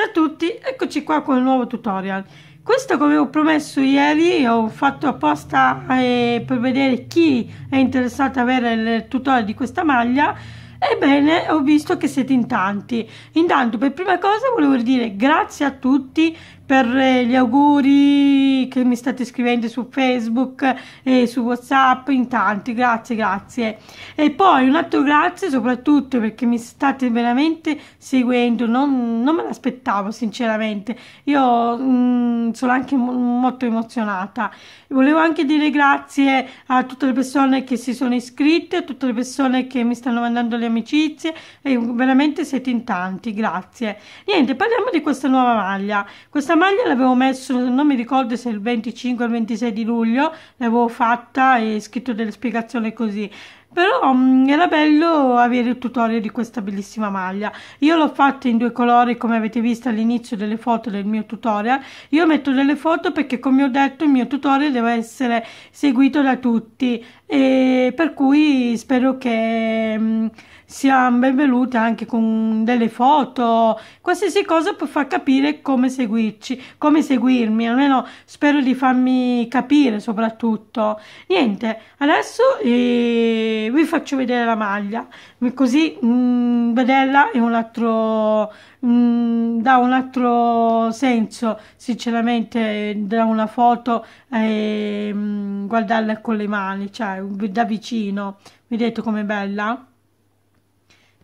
Ciao a tutti, eccoci qua con il nuovo tutorial. Questo come ho promesso ieri ho fatto apposta eh, per vedere chi è interessato a avere il tutorial di questa maglia. Ebbene, ho visto che siete in tanti. Intanto, per prima cosa volevo dire grazie a tutti per eh, gli auguri che mi state scrivendo su Facebook e su WhatsApp in tanti, grazie, grazie. E poi un altro grazie soprattutto perché mi state veramente seguendo, non, non me l'aspettavo sinceramente, io mh, mm, sono anche molto emozionata. Volevo anche dire grazie a tutte le persone che si sono iscritte, a tutte le persone che mi stanno mandando le amicizie e veramente siete in tanti, grazie. Niente, parliamo di questa nuova maglia. Questa maglia l'avevo messo, non mi ricordo se il 25 o il 26 di luglio, l'avevo fatta e scritto delle spiegazioni così. Però mh, mm, era bello avere il tutorial di questa bellissima maglia. Io l'ho fatta in due colori come avete visto all'inizio delle foto del mio tutorial. Io metto delle foto perché come ho detto il mio tutorial deve essere seguito da tutti. E per cui spero che... Mh, mm, siamo benvenuta anche con delle foto, qualsiasi cosa per far capire come seguirci, come seguirmi, almeno spero di farmi capire soprattutto. Niente, adesso eh, vi faccio vedere la maglia, così mh, mm, vederla è un altro, mh, mm, dà un altro senso, sinceramente, da una foto e eh, mm, guardarla con le mani, cioè da vicino. Vedete com'è bella?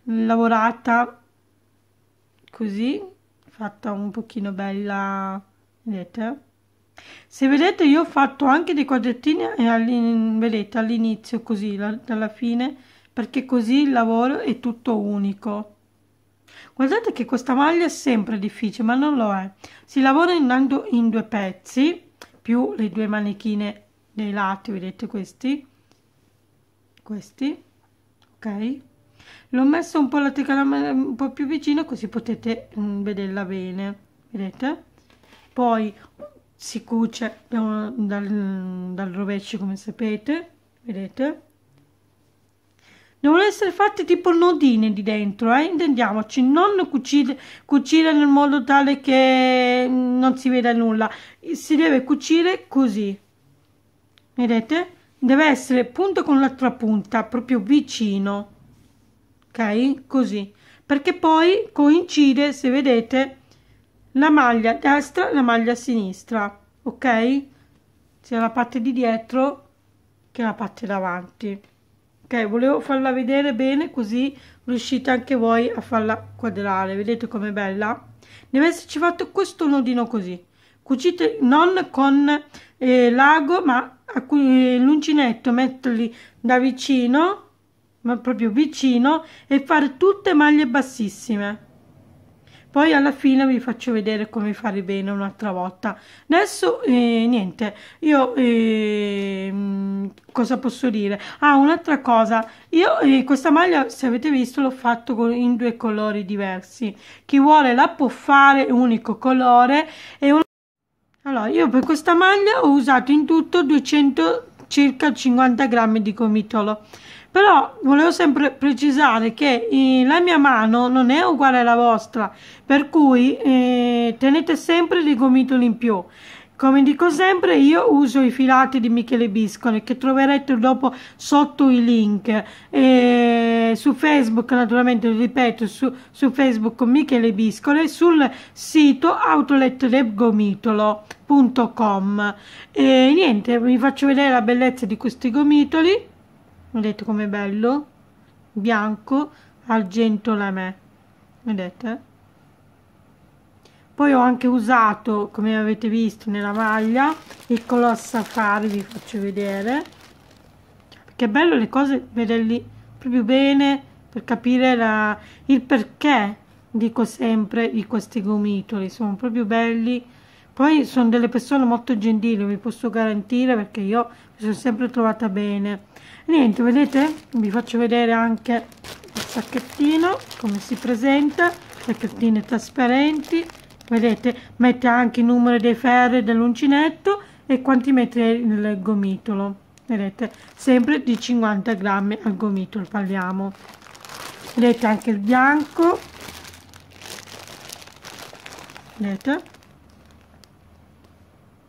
lavorata così fatta un pochino bella vedete se vedete io ho fatto anche dei quadrettini all vedete all'inizio così dalla fine perché così il lavoro è tutto unico guardate che questa maglia è sempre difficile ma non lo è si lavora andando in due pezzi più le due manichine dei lati vedete questi questi ok l'ho messo un po' la telecamera un po' più vicino così potete mh, mm, vederla bene vedete poi si cuce dal, dal rovescio come sapete vedete devono essere fatte tipo nodine di dentro, eh? intendiamoci, non cucire, cucire nel modo tale che mm, non si veda nulla, si deve cucire così, vedete? Deve essere punto con l'altra punta, proprio vicino ok così perché poi coincide se vedete la maglia destra la maglia sinistra ok sia la parte di dietro che la parte davanti ok volevo farla vedere bene così riuscite anche voi a farla quadrare vedete com'è bella deve esserci fatto questo nodino così cucite non con eh, l'ago ma eh, l'uncinetto metterli da vicino ma proprio vicino e fare tutte maglie bassissime poi alla fine vi faccio vedere come fare bene un'altra volta adesso eh, niente io eh, cosa posso dire ah un'altra cosa io eh, questa maglia se avete visto l'ho fatto con, in due colori diversi chi vuole la può fare unico colore e un... allora io per questa maglia ho usato in tutto 200 circa 50 grammi di gomitolo però volevo sempre precisare che eh, la mia mano non è uguale alla vostra per cui eh, tenete sempre dei gomitoli in più come dico sempre io uso i filati di Michele Biscone che troverete dopo sotto i link eh, su Facebook naturalmente ripeto su, su Facebook Michele Biscone sul sito outletdelgomitolo.com e niente vi faccio vedere la bellezza di questi gomitoli vedete com'è bello bianco argento lamè vedete eh. poi ho anche usato come avete visto nella maglia il color safari vi faccio vedere che bello le cose vederli proprio bene per capire la, il perché dico sempre di questi gomitoli sono proprio belli poi sono delle persone molto gentili, vi posso garantire perché io mi sono sempre trovata bene. Niente, vedete? Vi faccio vedere anche il sacchettino, come si presenta, sacchettine trasparenti, vedete? Mette anche il numero dei ferri dell'uncinetto e quanti metri nel gomitolo, vedete? Sempre di 50 grammi al gomitolo parliamo. Vedete anche il bianco, vedete?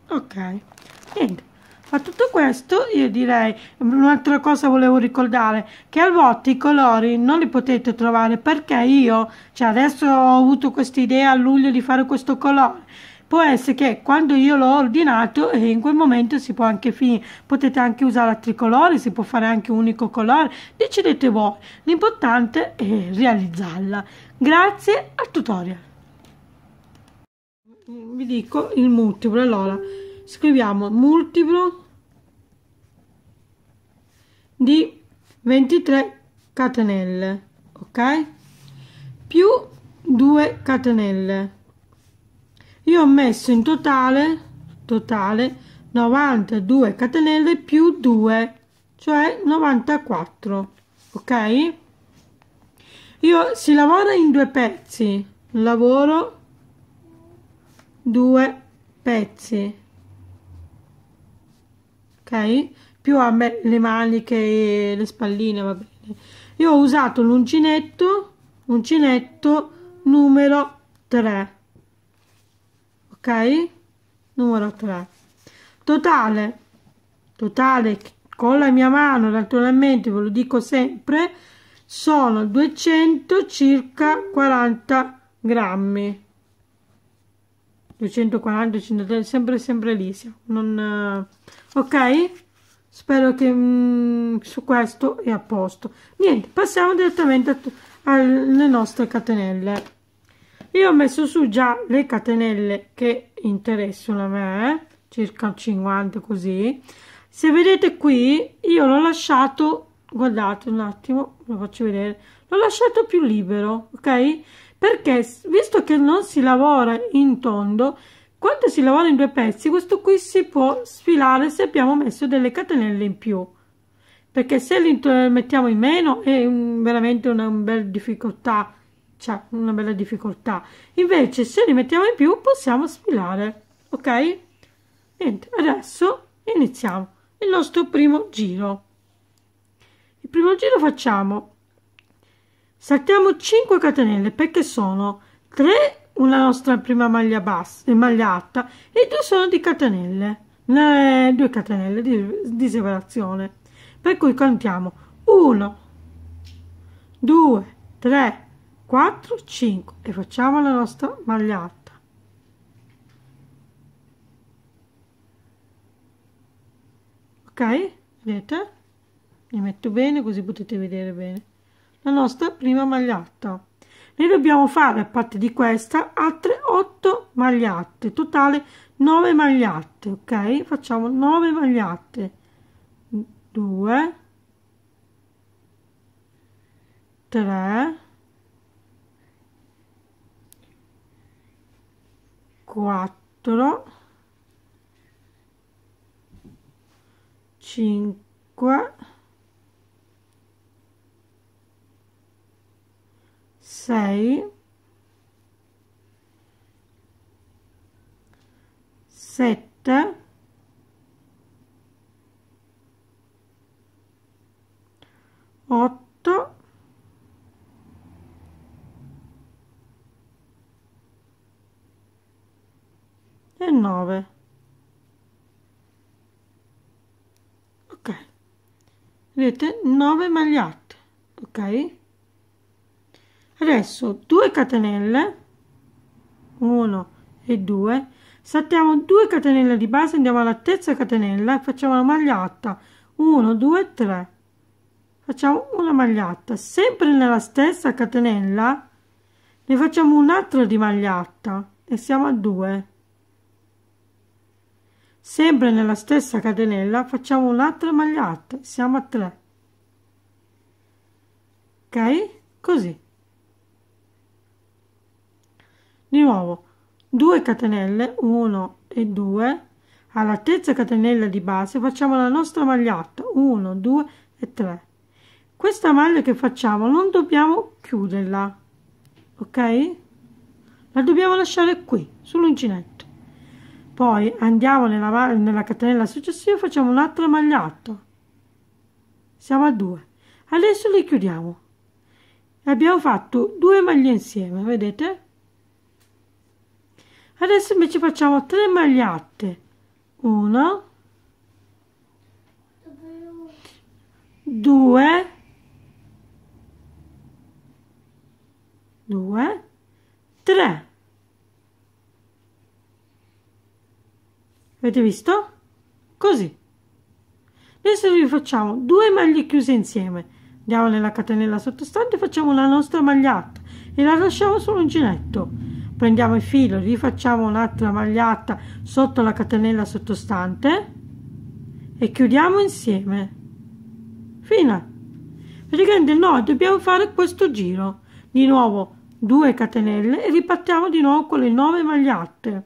ok niente ma tutto questo io direi un'altra cosa volevo ricordare che a volte i colori non li potete trovare perché io cioè adesso ho avuto questa idea a luglio di fare questo colore può essere che quando io l'ho ordinato e eh, in quel momento si può anche finire potete anche usare altri colori si può fare anche un unico colore decidete voi l'importante è realizzarla grazie al tutorial vi dico il multiplo allora scriviamo multiplo di 23 catenelle ok più 2 catenelle io ho messo in totale totale 92 catenelle più 2 cioè 94 ok io si lavora in due pezzi lavoro due pezzi ok più a me le maniche e le spalline va bene io ho usato l'uncinetto uncinetto numero 3 ok numero 3 totale totale con la mia mano naturalmente ve lo dico sempre sono 200 circa 40 grammi 240 130 sempre sempre lisa non eh, ok spero che mh, mm, su questo è a posto niente passiamo direttamente alle nostre catenelle io ho messo su già le catenelle che interessano a me eh, circa 50 così se vedete qui io l'ho lasciato guardate un attimo lo faccio vedere l'ho lasciato più libero ok perché visto che non si lavora in tondo quando si lavora in due pezzi questo qui si può sfilare se abbiamo messo delle catenelle in più perché se li mettiamo in meno è un, veramente una un bella difficoltà cioè una bella difficoltà invece se li mettiamo in più possiamo sfilare ok niente adesso iniziamo il nostro primo giro il primo giro facciamo Saltiamo 5 catenelle perché sono 3 una nostra prima maglia bassa e eh, maglia alta e 2 sono di catenelle, eh, 2 catenelle di, di separazione. Per cui contiamo 1, 2, 3, 4, 5 e facciamo la nostra maglia alta. ok vedete li metto bene così potete vedere bene la nostra prima maglietta ne dobbiamo fare a parte di questa altre 8 magliette totale 9 magliette ok facciamo 9 magliette 2 3 4 5 6 7 8 e 9 ok vedete 9 magliette ok adesso 2 catenelle 1 e 2 saltiamo 2 catenelle di base andiamo alla terza catenella e facciamo la maglia 1 2 3 facciamo una maglia sempre nella stessa catenella ne facciamo un'altra di maglia e siamo a 2 sempre nella stessa catenella facciamo un'altra maglia alta siamo a 3 ok così di nuovo 2 catenelle 1 e 2 alla terza catenella di base facciamo la nostra maglietta 1 2 e 3 questa maglia che facciamo non dobbiamo chiuderla ok la dobbiamo lasciare qui sull'uncinetto poi andiamo nella, nella catenella successiva facciamo un'altra maglietta siamo a 2 adesso li chiudiamo abbiamo fatto due maglie insieme vedete adesso invece facciamo 3 magliette Una. Due. Due. Tre. avete visto? così adesso vi facciamo due maglie chiuse insieme andiamo nella catenella sottostante facciamo la nostra maglietta e la lasciamo sull'uncinetto. un prendiamo il filo rifacciamo un'altra maglietta sotto la catenella sottostante e chiudiamo insieme fine praticamente noi dobbiamo fare questo giro di nuovo 2 catenelle e ripartiamo di nuovo con le 9 magliette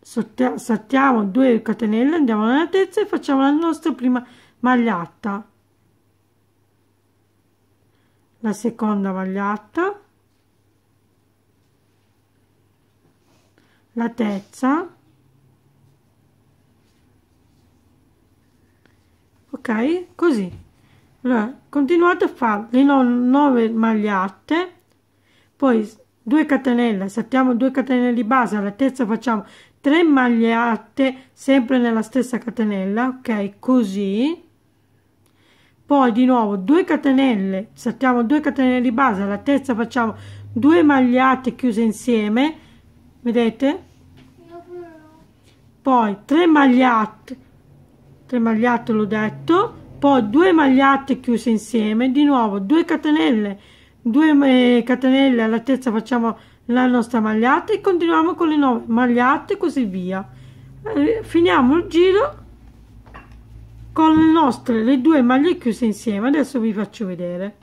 saltiamo 2 catenelle andiamo all'altezza e facciamo la nostra prima maglietta la seconda maglietta la terza ok così allora, continuate a fare 9 magliette poi 2 catenelle saltiamo 2 catenelle di base alla terza facciamo 3 magliette sempre nella stessa catenella ok così poi di nuovo 2 catenelle saltiamo 2 catenelle di base alla terza facciamo 2 magliette chiuse insieme vedete poi 3 magliette 3 magliette l'ho detto poi 2 magliette chiuse insieme di nuovo 2 catenelle 2 eh, catenelle all'altezza facciamo la nostra magliata e continuiamo con le 9 magliette così via eh, finiamo il giro con le nostre le due maglie chiuse insieme adesso vi faccio vedere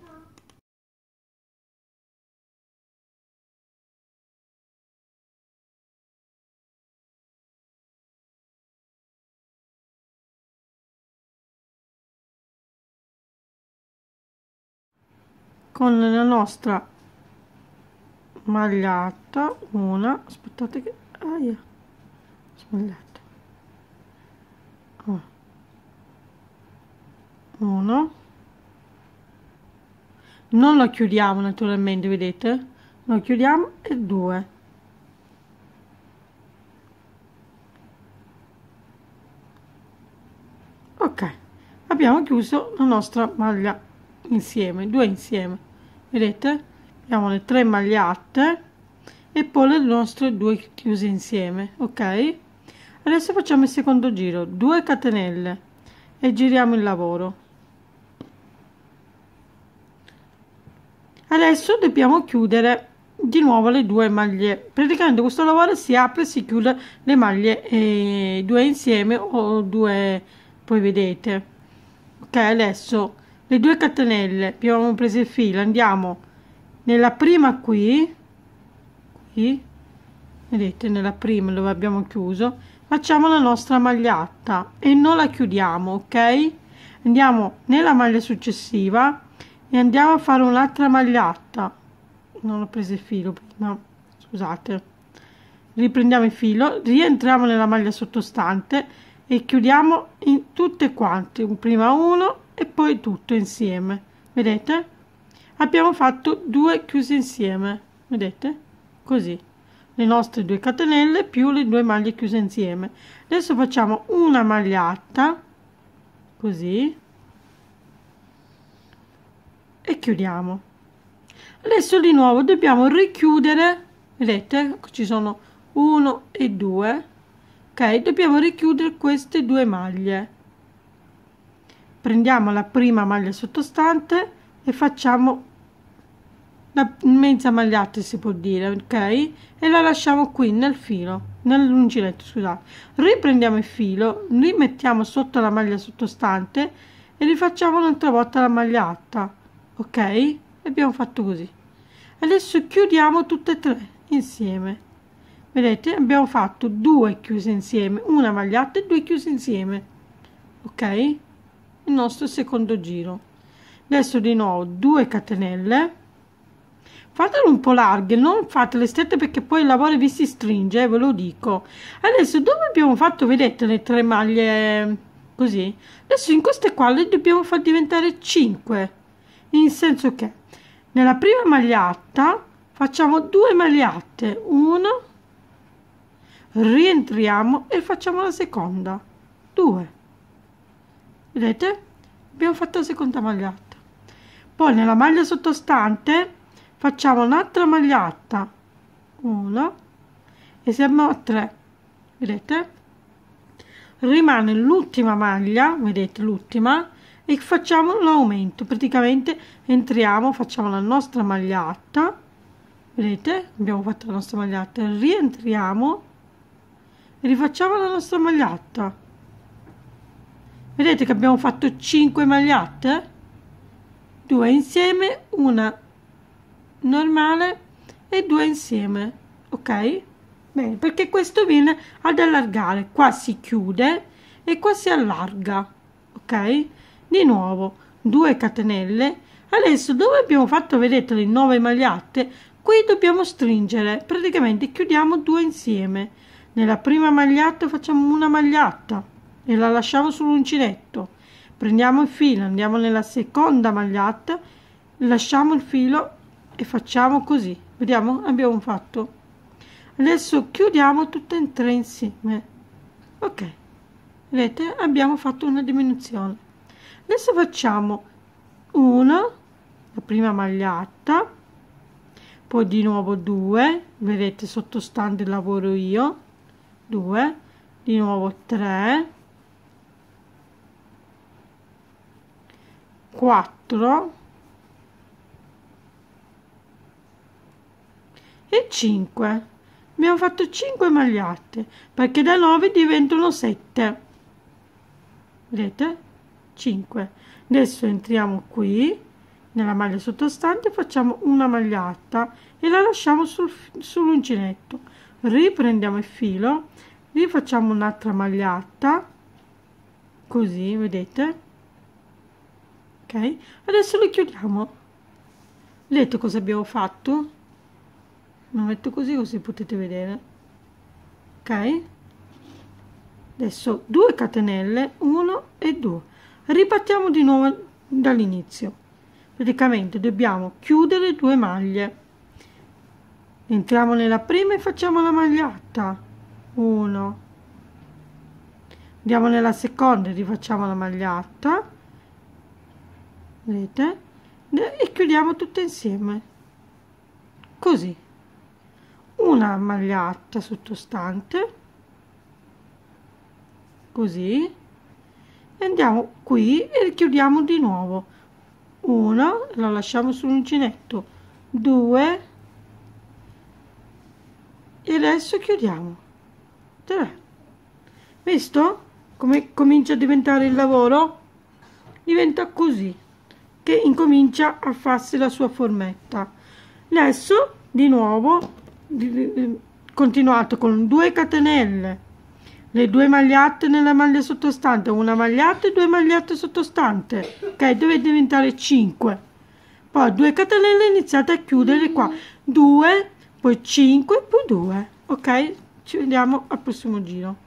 con la nostra maglia alta una aspettate che aia sbagliato oh. uno non lo chiudiamo naturalmente vedete lo chiudiamo e due ok abbiamo chiuso la nostra maglia insieme due insieme vedete abbiamo le tre maglie alte e poi le nostre due chiuse insieme ok adesso facciamo il secondo giro 2 catenelle e giriamo il lavoro adesso dobbiamo chiudere di nuovo le due maglie praticamente questo lavoro si apre e si chiude le maglie e eh, due insieme o due poi vedete ok adesso le due catenelle che abbiamo preso il filo andiamo nella prima qui qui vedete nella prima dove abbiamo chiuso facciamo la nostra maglietta e non la chiudiamo ok andiamo nella maglia successiva e andiamo a fare un'altra maglietta non ho preso il filo prima scusate riprendiamo il filo rientriamo nella maglia sottostante e chiudiamo in tutte quante prima uno e poi tutto insieme vedete abbiamo fatto due chiuse insieme vedete così le nostre due catenelle più le due maglie chiuse insieme adesso facciamo una magliata così e chiudiamo adesso di nuovo dobbiamo richiudere vedete ci sono 1 e 2 ok dobbiamo richiudere queste due maglie prendiamo la prima maglia sottostante e facciamo la mezza magliata si può dire ok e la lasciamo qui nel filo nell'uncinetto scusate riprendiamo il filo rimettiamo sotto la maglia sottostante e rifacciamo un'altra volta la maglia alta ok e abbiamo fatto così adesso chiudiamo tutte e tre insieme vedete abbiamo fatto due chiuse insieme una magliata e due chiuse insieme ok il nostro secondo giro adesso di nuovo 2 catenelle fatelo un po' larghe non fatele strette perché poi il lavoro vi si stringe eh, ve lo dico adesso dove abbiamo fatto vedete le tre maglie così adesso in queste qua le dobbiamo far diventare 5 in senso che nella prima magliata facciamo due magliette una rientriamo e facciamo la seconda 2 vedete abbiamo fatto la seconda maglietta poi nella maglia sottostante facciamo un'altra maglietta 1 e siamo a 3 vedete rimane l'ultima maglia vedete l'ultima e facciamo l'aumento praticamente entriamo facciamo la nostra maglietta vedete abbiamo fatto la nostra maglietta rientriamo e rifacciamo la nostra maglietta vedete che abbiamo fatto 5 magliette 2 insieme una normale e 2 insieme ok bene perché questo viene ad allargare qua si chiude e qua si allarga ok di nuovo 2 catenelle adesso dove abbiamo fatto vedete le 9 magliette qui dobbiamo stringere praticamente chiudiamo due insieme nella prima maglietta facciamo una maglietta e la lasciamo sull'uncinetto prendiamo il filo andiamo nella seconda magliata lasciamo il filo e facciamo così vediamo abbiamo fatto adesso chiudiamo tutte e tre insieme ok vedete abbiamo fatto una diminuzione adesso facciamo una la prima magliata poi di nuovo 2 vedete sottostante lavoro io 2 di nuovo 3 4 e 5 abbiamo fatto 5 magliette perché da 9 diventano 7 vedete 5 adesso entriamo qui nella maglia sottostante facciamo una maglietta e la lasciamo sul, sull'uncinetto riprendiamo il filo rifacciamo un'altra maglietta così vedete ok adesso lo chiudiamo vedete cosa abbiamo fatto lo metto così così potete vedere ok adesso 2 catenelle 1 e 2 ripartiamo di nuovo dall'inizio praticamente dobbiamo chiudere due maglie entriamo nella prima e facciamo la maglia alta 1 andiamo nella seconda e rifacciamo la maglia alta vedete e chiudiamo tutte insieme così una maglietta sottostante così andiamo qui e chiudiamo di nuovo una la lasciamo sull'uncinetto due e adesso chiudiamo tre visto come comincia a diventare il lavoro diventa così che incomincia a farsi la sua formetta. Adesso di nuovo continuato con 2 catenelle, le due magliette nella maglia sottostante, una maglietta e due magliette sottostante, ok? Deve diventare 5. Poi 2 catenelle iniziate a chiudere qua, 2, poi 5, poi 2, ok? Ci vediamo al prossimo giro.